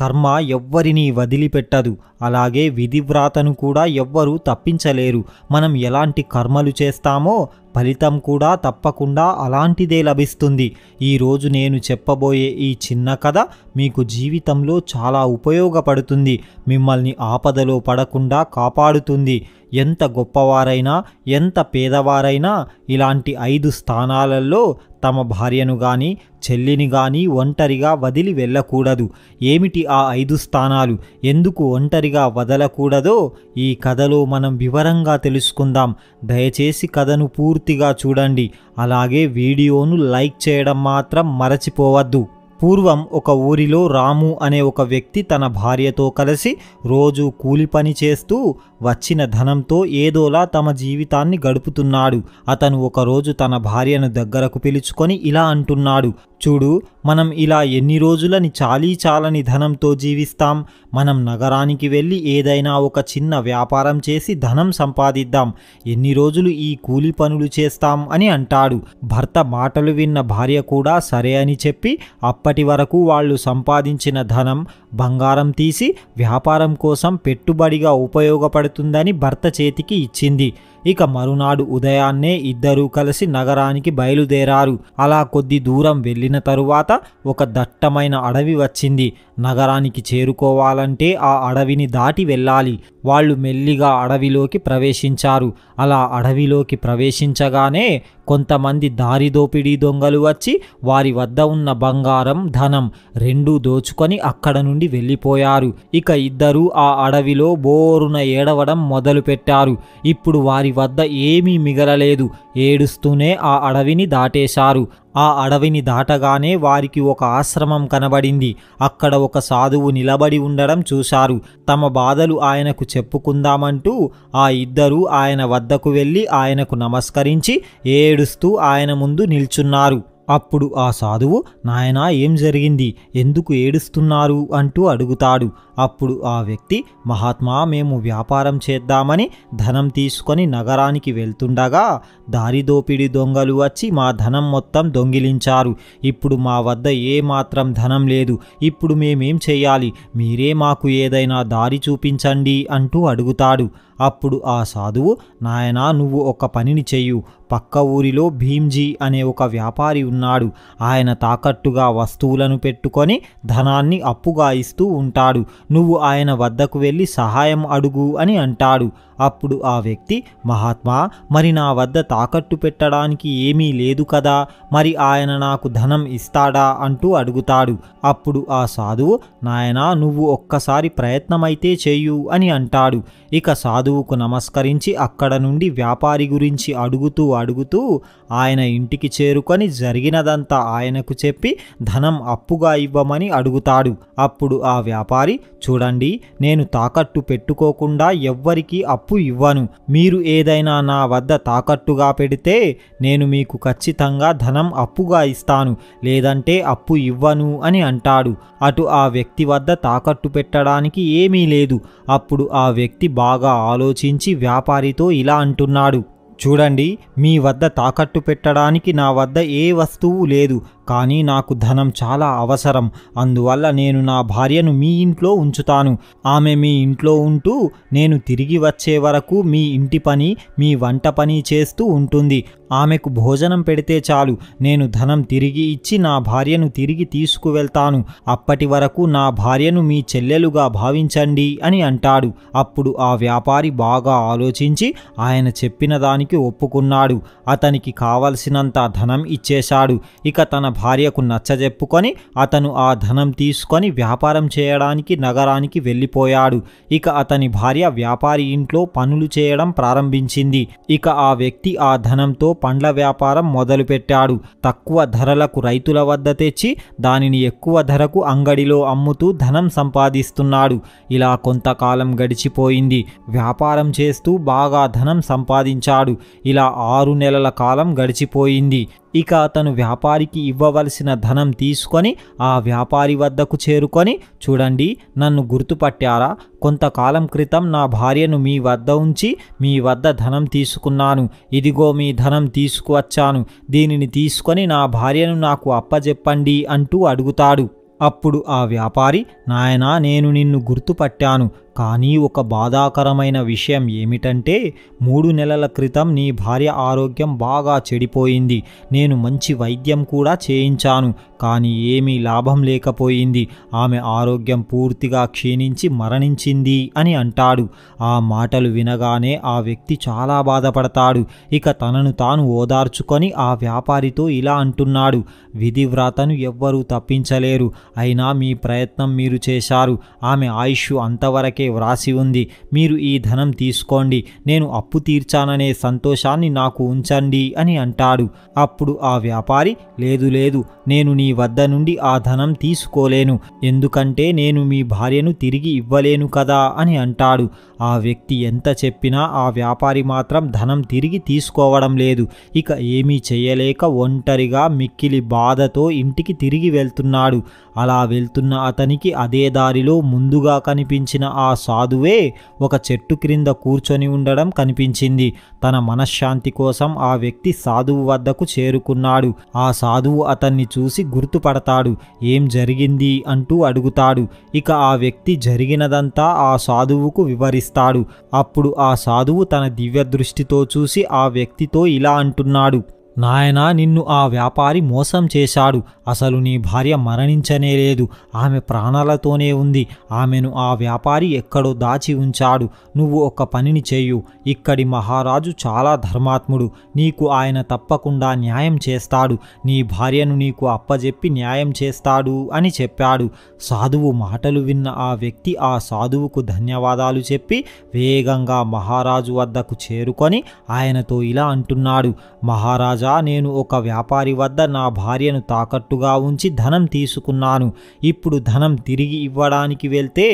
కర్మ ఎవ్వరిని వదిలిపెట్టదు అలాగే విధివ్రాతను కూడా ఎవ్వరూ తప్పించలేరు మనం ఎలాంటి కర్మలు చేస్తామో ఫలితం కూడా తప్పకుండా అలాంటిదే లభిస్తుంది ఈరోజు నేను చెప్పబోయే ఈ చిన్న కథ మీకు జీవితంలో చాలా ఉపయోగపడుతుంది మిమ్మల్ని ఆపదలో పడకుండా కాపాడుతుంది ఎంత గొప్పవారైనా ఎంత పేదవారైనా ఇలాంటి ఐదు స్థానాలలో తమ భార్యను కానీ చెల్లిని కానీ ఒంటరిగా వదిలి వెళ్ళకూడదు ఏమిటి ఆ ఐదు స్థానాలు ఎందుకు ఒంటరిగా వదలకూడదో ఈ కథలో మనం వివరంగా తెలుసుకుందాం దయచేసి కథను పూర్తి పూర్తిగా చూడండి అలాగే వీడియోను లైక్ చేయడం మాత్రం మరచిపోవద్దు పూర్వం ఒక ఊరిలో రాము అనే ఒక వ్యక్తి తన భార్యతో కలిసి రోజు కూలి పని చేస్తూ వచ్చిన ధనంతో ఏదోలా తమ జీవితాన్ని గడుపుతున్నాడు అతను ఒకరోజు తన భార్యను దగ్గరకు పిలుచుకొని ఇలా అంటున్నాడు చూడు మనం ఇలా ఎన్ని రోజులని చాలీ చాలని ధనంతో జీవిస్తాం మనం నగరానికి వెళ్ళి ఏదైనా ఒక చిన్న వ్యాపారం చేసి ధనం సంపాదిద్దాం ఎన్ని రోజులు ఈ కూలి పనులు చేస్తాం అని అంటాడు భర్త మాటలు విన్న భార్య కూడా సరే అని చెప్పి అప్పటి వరకు వాళ్ళు సంపాదించిన ధనం బంగారం తీసి వ్యాపారం కోసం పెట్టుబడిగా ఉపయోగపడు పడుతుందని భర్త చేతికి ఇచ్చింది ఇక మరునాడు ఉదయాన్నే ఇద్దరూ కలిసి నగరానికి బయలుదేరారు అలా కొద్ది దూరం వెళ్ళిన తరువాత ఒక దట్టమైన అడవి వచ్చింది నగరానికి చేరుకోవాలంటే ఆ అడవిని దాటి వెళ్ళాలి వాళ్ళు మెల్లిగా అడవిలోకి ప్రవేశించారు అలా అడవిలోకి ప్రవేశించగానే కొంతమంది దారిదోపిడీ దొంగలు వచ్చి వారి వద్ద ఉన్న బంగారం ధనం రెండూ దోచుకొని అక్కడ నుండి వెళ్ళిపోయారు ఇక ఇద్దరు ఆ అడవిలో బోరున ఏడవడం మొదలుపెట్టారు ఇప్పుడు వారి వద్ద ఏమీ మిగలలేదు ఏడుస్తూనే ఆ అడవిని దాటేశారు ఆ అడవిని దాటగానే వారికి ఒక ఆశ్రమం కనబడింది అక్కడ ఒక సాధువు నిలబడి ఉండడం చూశారు తమ బాధలు ఆయనకు చెప్పుకుందామంటూ ఆ ఇద్దరూ ఆయన వద్దకు వెళ్ళి ఆయనకు నమస్కరించి ఏడుస్తూ ఆయన ముందు నిల్చున్నారు అప్పుడు ఆ సాధువు నాయనా ఏం జరిగింది ఎందుకు ఏడుస్తున్నారు అంటూ అడుగుతాడు అప్పుడు ఆ వ్యక్తి మహాత్మా మేము వ్యాపారం చేద్దామని ధనం తీసుకొని నగరానికి వెళ్తుండగా దారిదోపిడి దొంగలు వచ్చి మా ధనం మొత్తం దొంగిలించారు ఇప్పుడు మా వద్ద ఏమాత్రం ధనం లేదు ఇప్పుడు మేమేం చేయాలి మీరే మాకు ఏదైనా దారి చూపించండి అంటూ అడుగుతాడు అప్పుడు ఆ సాధువు నాయనా నువ్వు ఒక పనిని చెయ్యు పక్క ఊరిలో భీమ్జీ అనే ఒక వ్యాపారి ఉన్నాడు ఆయన తాకట్టుగా వస్తువులను పెట్టుకొని ధనాన్ని అప్పుగా ఇస్తూ ఉంటాడు నువ్వు ఆయన వద్దకు వెళ్ళి సహాయం అడుగు అని అంటాడు అప్పుడు ఆ వ్యక్తి మహాత్మా మరి నా వద్ద తాకట్టు పెట్టడానికి ఏమీ లేదు కదా మరి ఆయన నాకు ధనం ఇస్తాడా అంటూ అడుగుతాడు అప్పుడు ఆ సాధువు నాయనా నువ్వు ఒక్కసారి ప్రయత్నమైతే చేయు అని అంటాడు ఇక సాధువుకు నమస్కరించి అక్కడ నుండి వ్యాపారి గురించి అడుగుతూ అడుగుతూ ఆయన ఇంటికి చేరుకొని జరిగినదంతా ఆయనకు చెప్పి ధనం అప్పుగా ఇవ్వమని అడుగుతాడు అప్పుడు ఆ వ్యాపారి చూడండి నేను తాకట్టు పెట్టుకోకుండా ఎవ్వరికీ అప్పు అప్పు ఇవ్వను మీరు ఏదైనా నా వద్ద తాకట్టుగా పెడితే నేను మీకు ఖచ్చితంగా ధనం అప్పుగా ఇస్తాను లేదంటే అప్పు ఇవ్వను అని అంటాడు అటు ఆ వ్యక్తి వద్ద తాకట్టు పెట్టడానికి ఏమీ లేదు అప్పుడు ఆ వ్యక్తి బాగా ఆలోచించి వ్యాపారితో ఇలా అంటున్నాడు చూడండి మీ వద్ద తాకట్టు పెట్టడానికి నా వద్ద ఏ వస్తువు లేదు కానీ నాకు ధనం చాలా అవసరం అందువల్ల నేను నా భార్యను మీ ఇంట్లో ఉంచుతాను ఆమె మీ ఇంట్లో ఉంటూ నేను తిరిగి వచ్చే వరకు మీ ఇంటి పని మీ వంట పని చేస్తూ ఉంటుంది ఆమెకు భోజనం పెడితే చాలు నేను ధనం తిరిగి ఇచ్చి నా భార్యను తిరిగి తీసుకువెళ్తాను అప్పటి వరకు నా భార్యను మీ చెల్లెలుగా భావించండి అని అంటాడు అప్పుడు ఆ వ్యాపారి బాగా ఆలోచించి ఆయన చెప్పిన దానికి ఒప్పుకున్నాడు అతనికి కావలసినంత ధనం ఇచ్చేశాడు ఇక తన భార్యకు నచ్చజెప్పుకొని అతను ఆ ధనం తీసుకొని వ్యాపారం చేయడానికి నగరానికి వెళ్ళిపోయాడు ఇక అతని భార్య వ్యాపారి ఇంట్లో పనులు చేయడం ప్రారంభించింది ఇక ఆ వ్యక్తి ఆ ధనంతో పండ్ల వ్యాపారం మొదలుపెట్టాడు తక్కువ ధరలకు రైతుల వద్ద తెచ్చి దానిని ఎక్కువ ధరకు అంగడిలో అమ్ముతూ ధనం సంపాదిస్తున్నాడు ఇలా కొంతకాలం గడిచిపోయింది వ్యాపారం చేస్తూ బాగా ధనం సంపాదించాడు ఇలా ఆరు నెలల కాలం గడిచిపోయింది ఇక అతను వ్యాపారికి ఇవ్వవలసిన ధనం తీసుకొని ఆ వ్యాపారి వద్దకు చేరుకొని చూడండి నన్ను గుర్తుపట్టారా కొంతకాలం క్రితం నా భార్యను మీ వద్ద ఉంచి మీ వద్ద ధనం తీసుకున్నాను ఇదిగో మీ ధనం తీసుకువచ్చాను దీనిని తీసుకొని నా భార్యను నాకు అప్పజెప్పండి అంటూ అడుగుతాడు అప్పుడు ఆ వ్యాపారి నాయనా నేను నిన్ను గుర్తుపట్టాను కానీ ఒక బాధాకరమైన విషయం ఏమిటంటే మూడు నెలల క్రితం నీ భార్య ఆరోగ్యం బాగా చెడిపోయింది నేను మంచి వైద్యం కూడా చేయించాను కానీ ఏమీ లాభం లేకపోయింది ఆమె ఆరోగ్యం పూర్తిగా క్షీణించి మరణించింది అని అంటాడు ఆ మాటలు వినగానే ఆ వ్యక్తి చాలా బాధపడతాడు ఇక తనను తాను ఓదార్చుకొని ఆ వ్యాపారితో ఇలా అంటున్నాడు విధివ్రాతను ఎవ్వరూ తప్పించలేరు అయినా మీ ప్రయత్నం మీరు చేశారు ఆమె ఆయుష్ అంతవరకే వ్రాసి ఉంది మీరు ఈ ధనం తీసుకోండి నేను అప్పు తీర్చాననే సంతోషాన్ని నాకు ఉంచండి అని అంటాడు అప్పుడు ఆ వ్యాపారి లేదు లేదు నేను నీ వద్ద నుండి ఆ ధనం తీసుకోలేను ఎందుకంటే నేను మీ భార్యను తిరిగి ఇవ్వలేను కదా అని అంటాడు ఆ వ్యక్తి ఎంత చెప్పినా ఆ వ్యాపారి మాత్రం ధనం తిరిగి తీసుకోవడం లేదు ఇక ఏమీ చేయలేక ఒంటరిగా మిక్కిలి బాధతో ఇంటికి తిరిగి వెళ్తున్నాడు అలా వెళ్తున్న అతనికి అదే దారిలో ముందుగా కనిపించిన ఆ సాధువే ఒక చెట్టు క్రింద కూర్చొని ఉండడం కనిపించింది తన మనశ్శాంతి కోసం ఆ వ్యక్తి సాధువు వద్దకు చేరుకున్నాడు ఆ సాధువు అతన్ని చూసి గుర్తుపడతాడు ఏం జరిగింది అంటూ అడుగుతాడు ఇక ఆ వ్యక్తి జరిగినదంతా ఆ సాధువుకు వివరిస్తాడు అప్పుడు ఆ సాధువు తన దివ్య దృష్టితో చూసి ఆ వ్యక్తితో ఇలా అంటున్నాడు నాయనా నిన్ను ఆ వ్యాపారి మోసం చేశాడు అసలు నీ భార్య మరణించనే లేదు ఆమె ప్రాణాలతోనే ఉంది ఆమెను ఆ వ్యాపారి ఎక్కడో దాచి ఉంచాడు నువ్వు ఒక పనిని చేయు ఇక్కడి మహారాజు చాలా ధర్మాత్ముడు నీకు ఆయన తప్పకుండా న్యాయం చేస్తాడు నీ భార్యను నీకు అప్పజెప్పి న్యాయం చేస్తాడు అని చెప్పాడు సాధువు మాటలు విన్న ఆ వ్యక్తి ఆ సాధువుకు ధన్యవాదాలు చెప్పి వేగంగా మహారాజు వద్దకు చేరుకొని ఆయనతో ఇలా అంటున్నాడు మహారాజా మహారాజా నేను ఒక వ్యాపారి వద్ద నా భార్యను తాకట్టుగా ఉంచి ధనం తీసుకున్నాను ఇప్పుడు ధనం తిరిగి ఇవ్వడానికి వెళ్తే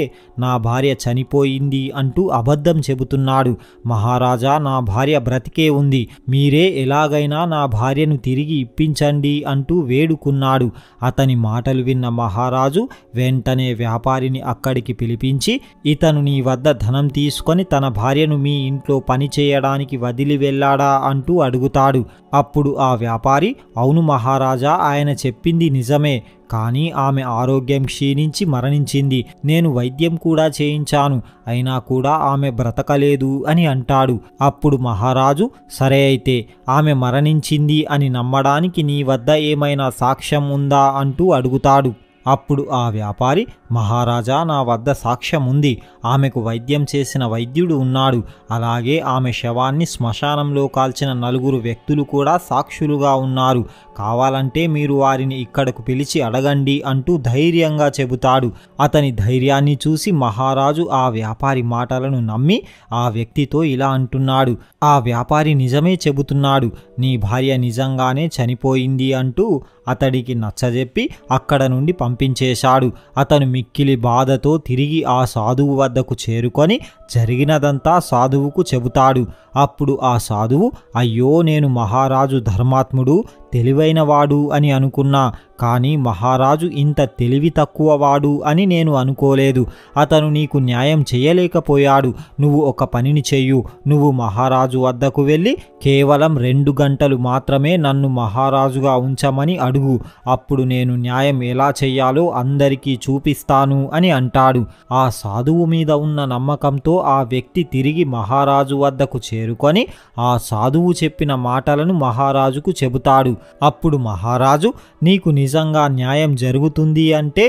నా భార్య చనిపోయింది అంటూ అబద్ధం చెబుతున్నాడు మహారాజా నా భార్య బ్రతికే ఉంది మీరే ఎలాగైనా నా భార్యను తిరిగి ఇప్పించండి అంటూ వేడుకున్నాడు అతని మాటలు విన్న మహారాజు వెంటనే వ్యాపారిని అక్కడికి పిలిపించి ఇతను నీ వద్ద ధనం తీసుకొని తన భార్యను మీ ఇంట్లో పనిచేయడానికి వదిలి వెళ్ళాడా అంటూ అడుగుతాడు అప్పుడు అప్పుడు ఆ వ్యాపారి అవును మహారాజా ఆయన చెప్పింది నిజమే కానీ ఆమె ఆరోగ్యం క్షీణించి మరణించింది నేను వైద్యం కూడా చేయించాను అయినా కూడా ఆమె బ్రతకలేదు అని అంటాడు అప్పుడు మహారాజు సరే అయితే ఆమె మరణించింది అని నమ్మడానికి నీ వద్ద ఏమైనా సాక్ష్యం ఉందా అంటూ అడుగుతాడు అప్పుడు ఆ వ్యాపారి మహారాజా నా వద్ద సాక్ష్యం ఉంది ఆమెకు వైద్యం చేసిన వైద్యుడు ఉన్నాడు అలాగే ఆమె శవాన్ని శ్మశానంలో కాల్చిన నలుగురు వ్యక్తులు కూడా సాక్షులుగా ఉన్నారు కావాలంటే మీరు వారిని ఇక్కడకు పిలిచి అడగండి అంటూ ధైర్యంగా చెబుతాడు అతని ధైర్యాన్ని చూసి మహారాజు ఆ వ్యాపారి మాటలను నమ్మి ఆ వ్యక్తితో ఇలా అంటున్నాడు ఆ వ్యాపారి నిజమే చెబుతున్నాడు నీ భార్య నిజంగానే చనిపోయింది అంటూ అతడికి నచ్చజెప్పి అక్కడ నుండి పంపించేశాడు అతను మిక్కిలి బాధతో తిరిగి ఆ సాధువు వద్దకు చేరుకొని జరిగినదంతా సాధువుకు చెబుతాడు అప్పుడు ఆ సాధువు అయ్యో నేను మహారాజు ధర్మాత్ముడు తెలివైనవాడు అని అనుకున్న కానీ మహారాజు ఇంత తెలివి తక్కువవాడు అని నేను అనుకోలేదు అతను నీకు న్యాయం చేయలేకపోయాడు నువ్వు ఒక పనిని చెయ్యు నువ్వు మహారాజు వద్దకు వెళ్ళి కేవలం రెండు గంటలు మాత్రమే నన్ను మహారాజుగా ఉంచమని అడుగు అప్పుడు నేను న్యాయం ఎలా చెయ్యాలో అందరికీ చూపిస్తాను అని అంటాడు ఆ సాధువు మీద ఉన్న నమ్మకంతో ఆ వ్యక్తి తిరిగి మహారాజు వద్దకు చేరుకొని ఆ సాధువు చెప్పిన మాటలను మహారాజుకు చెబుతాడు అప్పుడు మహారాజు నీకు నిజంగా న్యాయం జరుగుతుంది అంటే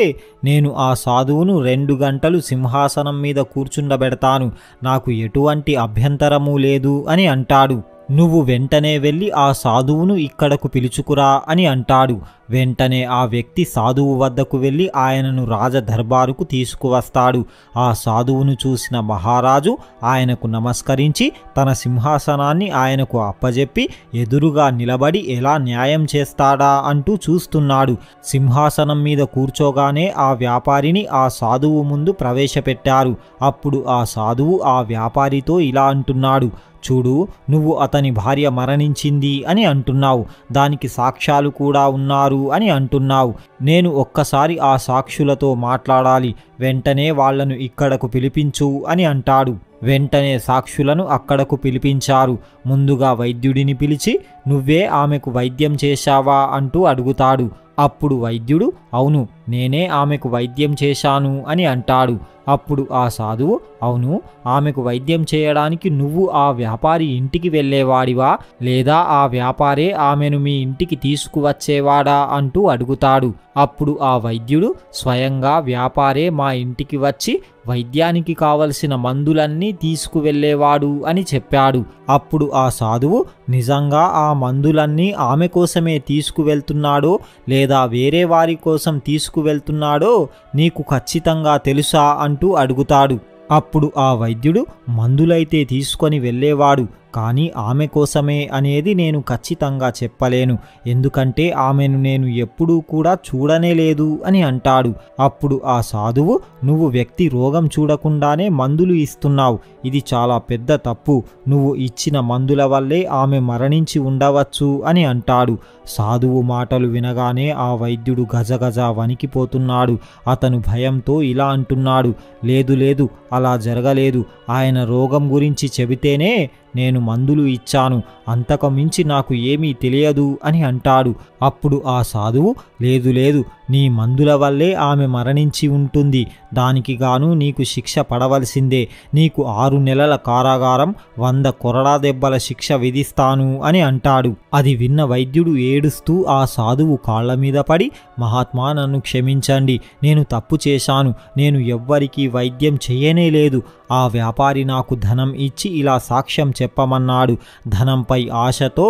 నేను ఆ సాధువును రెండు గంటలు సింహాసనం మీద కూర్చుండబెడతాను నాకు ఎటువంటి అభ్యంతరము లేదు అని అంటాడు నువ్వు వెంటనే వెళ్ళి ఆ సాధువును ఇక్కడకు పిలుచుకురా అని అంటాడు వెంటనే ఆ వ్యక్తి సాధువు వద్దకు వెళ్ళి ఆయనను రాజదర్బారుకు తీసుకువస్తాడు ఆ సాధువును చూసిన మహారాజు ఆయనకు నమస్కరించి తన సింహాసనాన్ని ఆయనకు అప్పజెప్పి ఎదురుగా నిలబడి ఎలా న్యాయం చేస్తాడా అంటూ చూస్తున్నాడు సింహాసనం మీద కూర్చోగానే ఆ వ్యాపారిని ఆ సాధువు ముందు ప్రవేశపెట్టారు అప్పుడు ఆ సాధువు ఆ వ్యాపారితో ఇలా అంటున్నాడు చూడు నువ్వు అతని భార్య మరణించింది అని అంటున్నావు దానికి సాక్ష్యాలు కూడా ఉన్నారు అని అంటున్నావు నేను ఒక్కసారి ఆ సాక్షులతో మాట్లాడాలి వెంటనే వాళ్లను ఇక్కడకు పిలిపించు అని అంటాడు వెంటనే సాక్షులను అక్కడకు పిలిపించారు ముందుగా వైద్యుడిని పిలిచి నువ్వే ఆమెకు వైద్యం చేశావా అంటూ అడుగుతాడు అప్పుడు వైద్యుడు అవును నేనే ఆమెకు వైద్యం చేశాను అని అంటాడు అప్పుడు ఆ సాధువు అవును ఆమెకు వైద్యం చేయడానికి నువ్వు ఆ వ్యాపారి ఇంటికి వెళ్ళేవాడివా లేదా ఆ వ్యాపారే ఆమెను మీ ఇంటికి తీసుకువచ్చేవాడా అంటూ అడుగుతాడు అప్పుడు ఆ వైద్యుడు స్వయంగా వ్యాపారే మా ఇంటికి వచ్చి వైద్యానికి కావలసిన మందులన్నీ తీసుకువెళ్ళేవాడు అని చెప్పాడు అప్పుడు ఆ సాధువు నిజంగా ఆ మందులన్నీ ఆమె కోసమే తీసుకువెళ్తున్నాడో లేదా లేదా వేరే వారి కోసం తీసుకువెళ్తున్నాడో నీకు ఖచ్చితంగా తెలుసా అంటూ అడుగుతాడు అప్పుడు ఆ వైద్యుడు మందులైతే తీసుకొని వెళ్ళేవాడు కానీ ఆమె కోసమే అనేది నేను ఖచ్చితంగా చెప్పలేను ఎందుకంటే ఆమెను నేను ఎప్పుడూ కూడా చూడనే లేదు అని అంటాడు అప్పుడు ఆ సాధువు నువ్వు వ్యక్తి రోగం చూడకుండానే మందులు ఇస్తున్నావు ఇది చాలా పెద్ద తప్పు నువ్వు ఇచ్చిన మందుల వల్లే ఆమె మరణించి ఉండవచ్చు అని అంటాడు సాధువు మాటలు వినగానే ఆ వైద్యుడు గజగజ వణికిపోతున్నాడు అతను భయంతో ఇలా అంటున్నాడు లేదు లేదు అలా జరగలేదు ఆయన రోగం గురించి చెబితేనే నేను మందులు ఇచ్చాను అంతకు మించి నాకు ఏమీ తెలియదు అని అంటాడు అప్పుడు ఆ సాధువు లేదు లేదు నీ మందుల వల్లే ఆమె మరణించి ఉంటుంది దానికి గాను నీకు శిక్ష పడవలసిందే నీకు ఆరు నెలల కారాగారం వంద కొరడా దెబ్బల శిక్ష విధిస్తాను అని అంటాడు అది విన్న వైద్యుడు ఏడుస్తూ ఆ సాధువు కాళ్ల మీద పడి మహాత్మా నన్ను క్షమించండి నేను తప్పు చేశాను నేను ఎవ్వరికీ వైద్యం చేయనే లేదు ఆ వ్యాపారి నాకు ధనం ఇచ్చి ఇలా సాక్ష్యం చెప్పమన్నాడు ధనంపై ఆశతో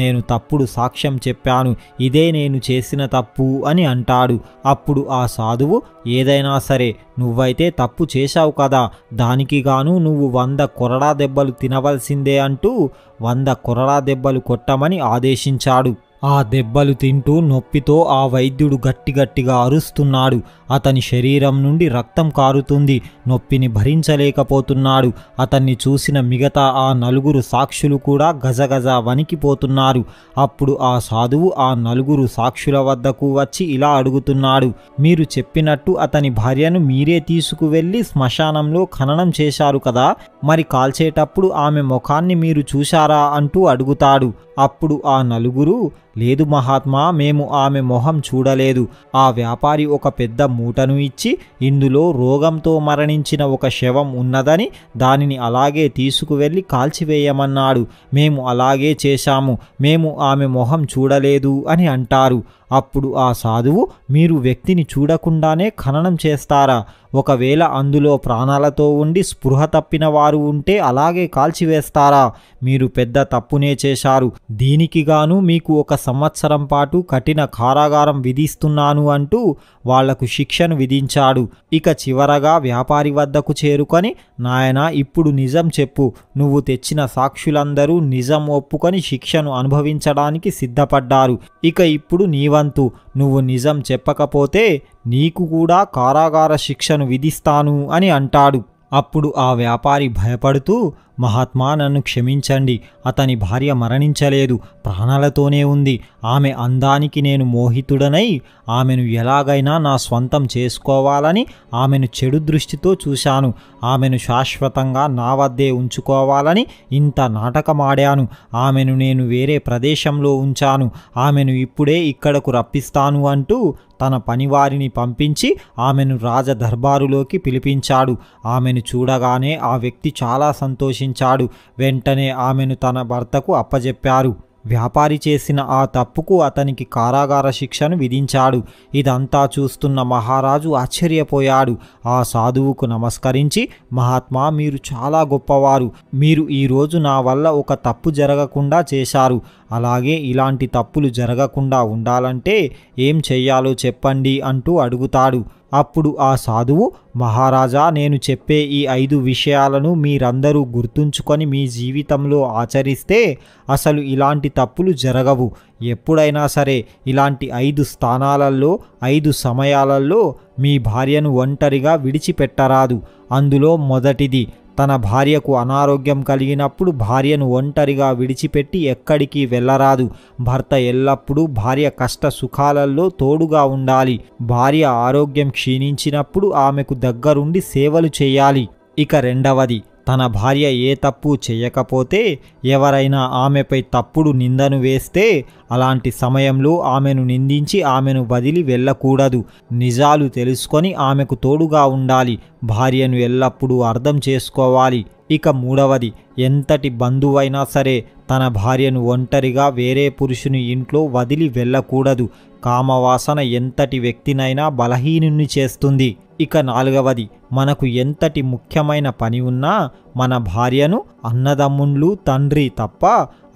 నేను తప్పుడు సాక్ష్యం చెప్పాను ఇదే నేను చేసిన తప్పు అని అంటాడు అంటాడు అప్పుడు ఆ సాధువు ఏదైనా సరే నువ్వైతే తప్పు చేశావు కదా దానికి గాను నువ్వు వంద కొరడా దెబ్బలు తినవలసిందే అంటూ వంద కొరడా దెబ్బలు కొట్టమని ఆదేశించాడు ఆ దెబ్బలు తింటూ నొప్పితో ఆ వైద్యుడు గట్టిగట్టిగా అరుస్తున్నాడు అతని శరీరం నుండి రక్తం కారుతుంది నొప్పిని భరించలేకపోతున్నాడు అతన్ని చూసిన మిగతా ఆ నలుగురు సాక్షులు కూడా గజగజ వణికిపోతున్నారు అప్పుడు ఆ సాధువు ఆ నలుగురు సాక్షుల వద్దకు వచ్చి ఇలా అడుగుతున్నాడు మీరు చెప్పినట్టు అతని భార్యను మీరే తీసుకువెళ్ళి శ్మశానంలో ఖననం చేశారు కదా మరి కాల్చేటప్పుడు ఆమె ముఖాన్ని మీరు చూశారా అంటూ అడుగుతాడు అప్పుడు ఆ నలుగురు లేదు మహాత్మా మేము ఆమె మొహం చూడలేదు ఆ వ్యాపారి ఒక పెద్ద మూటను ఇచ్చి ఇందులో రోగంతో మరణించిన ఒక శవం ఉన్నదని దానిని అలాగే తీసుకువెళ్ళి కాల్చివేయమన్నాడు మేము అలాగే చేశాము మేము ఆమె మొహం చూడలేదు అని అంటారు అప్పుడు ఆ సాధువు మీరు వ్యక్తిని చూడకుండానే ఖననం చేస్తారా ఒకవేళ అందులో ప్రాణాలతో ఉండి స్పృహ తప్పిన వారు ఉంటే అలాగే కాల్చివేస్తారా మీరు పెద్ద తప్పునే చేశారు దీనికి గాను మీకు ఒక సంవత్సరం పాటు కఠిన కారాగారం విధిస్తున్నాను అంటూ వాళ్లకు శిక్షను విధించాడు ఇక చివరగా వ్యాపారి వద్దకు చేరుకొని నాయన ఇప్పుడు నిజం చెప్పు నువ్వు తెచ్చిన సాక్షులందరూ నిజం ఒప్పుకొని శిక్షను అనుభవించడానికి సిద్ధపడ్డారు ఇక ఇప్పుడు నీవ భగవంతు నువ్వు నిజం చెప్పకపోతే నీకు కూడా కారాగార శిక్షను విధిస్తాను అని అంటాడు అప్పుడు ఆ వ్యాపారి భయపడుతూ మహాత్మా నన్ను క్షమించండి అతని భార్య మరణించలేదు ప్రాణాలతోనే ఉంది ఆమె అందానికి నేను మోహితుడనై ఆమెను ఎలాగైనా నా స్వంతం చేసుకోవాలని ఆమెను చెడు దృష్టితో చూశాను ఆమెను శాశ్వతంగా నా వద్దే ఉంచుకోవాలని ఇంత నాటకమాడాను ఆమెను నేను వేరే ప్రదేశంలో ఉంచాను ఆమెను ఇప్పుడే ఇక్కడకు రప్పిస్తాను అంటూ తన పనివారిని పంపించి ఆమెను రాజదర్బారులోకి పిలిపించాడు ఆమెను చూడగానే ఆ వ్యక్తి చాలా సంతోషించాడు వెంటనే ఆమెను తన భర్తకు అప్పజెప్పారు వ్యాపారి చేసిన ఆ తప్పుకు అతనికి కారాగార శిక్షను విధించాడు ఇదంతా చూస్తున్న మహారాజు ఆశ్చర్యపోయాడు ఆ సాధువుకు నమస్కరించి మహాత్మా మీరు చాలా గొప్పవారు మీరు ఈరోజు నా వల్ల ఒక తప్పు జరగకుండా చేశారు అలాగే ఇలాంటి తప్పులు జరగకుండా ఉండాలంటే ఏం చెయ్యాలో చెప్పండి అంటూ అడుగుతాడు అప్పుడు ఆ సాధువు మహారాజా నేను చెప్పే ఈ ఐదు విషయాలను మీరందరూ గుర్తుంచుకొని మీ జీవితంలో ఆచరిస్తే అసలు ఇలాంటి తప్పులు జరగవు ఎప్పుడైనా సరే ఇలాంటి ఐదు స్థానాలలో ఐదు సమయాలలో మీ భార్యను ఒంటరిగా విడిచిపెట్టరాదు అందులో మొదటిది తన భార్యకు అనారోగ్యం కలిగినప్పుడు భార్యను ఒంటరిగా విడిచిపెట్టి ఎక్కడికి వెళ్ళరాదు భర్త ఎల్లప్పుడూ భార్య కష్ట సుఖాలలో తోడుగా ఉండాలి భార్య ఆరోగ్యం క్షీణించినప్పుడు ఆమెకు దగ్గరుండి సేవలు చేయాలి ఇక రెండవది తన భార్య ఏ తప్పు చేయకపోతే ఎవరైనా ఆమెపై తప్పుడు నిందను వేస్తే అలాంటి సమయంలో ఆమెను నిందించి ఆమెను బదిలి వెళ్ళకూడదు నిజాలు తెలుసుకొని ఆమెకు తోడుగా ఉండాలి భార్యను ఎల్లప్పుడూ అర్థం చేసుకోవాలి ఇక మూడవది ఎంతటి బంధువైనా సరే తన భార్యను ఒంటరిగా వేరే పురుషుని ఇంట్లో వదిలి వెళ్ళకూడదు కామవాసన ఎంతటి వ్యక్తినైనా బలహీనుని చేస్తుంది ఇక నాలుగవది మనకు ఎంతటి ముఖ్యమైన పని ఉన్నా మన భార్యను అన్నదమ్ముళ్ళు తండ్రి తప్ప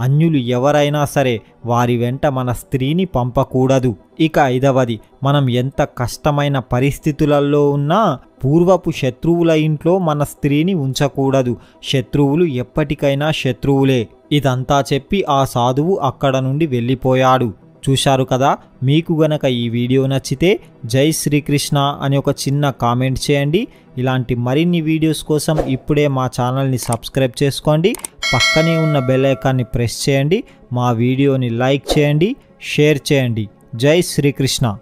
అన్యులు ఎవరైనా సరే వారి వెంట మన స్త్రీని పంపకూడదు ఇక ఐదవది మనం ఎంత కష్టమైన పరిస్థితులలో ఉన్నా పూర్వపు శత్రువుల ఇంట్లో మన స్త్రీని ఉంచకూడదు శత్రువులు ఎప్పటికైనా శత్రువులే ఇదంతా చెప్పి ఆ సాధువు అక్కడ నుండి వెళ్ళిపోయాడు చూశారు కదా మీకు గనక ఈ వీడియో నచ్చితే జై శ్రీకృష్ణ అని ఒక చిన్న కామెంట్ చేయండి ఇలాంటి మరిన్ని వీడియోస్ కోసం ఇప్పుడే మా ఛానల్ని సబ్స్క్రైబ్ చేసుకోండి పక్కనే ఉన్న బెల్లైకాన్ని ప్రెస్ చేయండి మా వీడియోని లైక్ చేయండి షేర్ చేయండి జై శ్రీకృష్ణ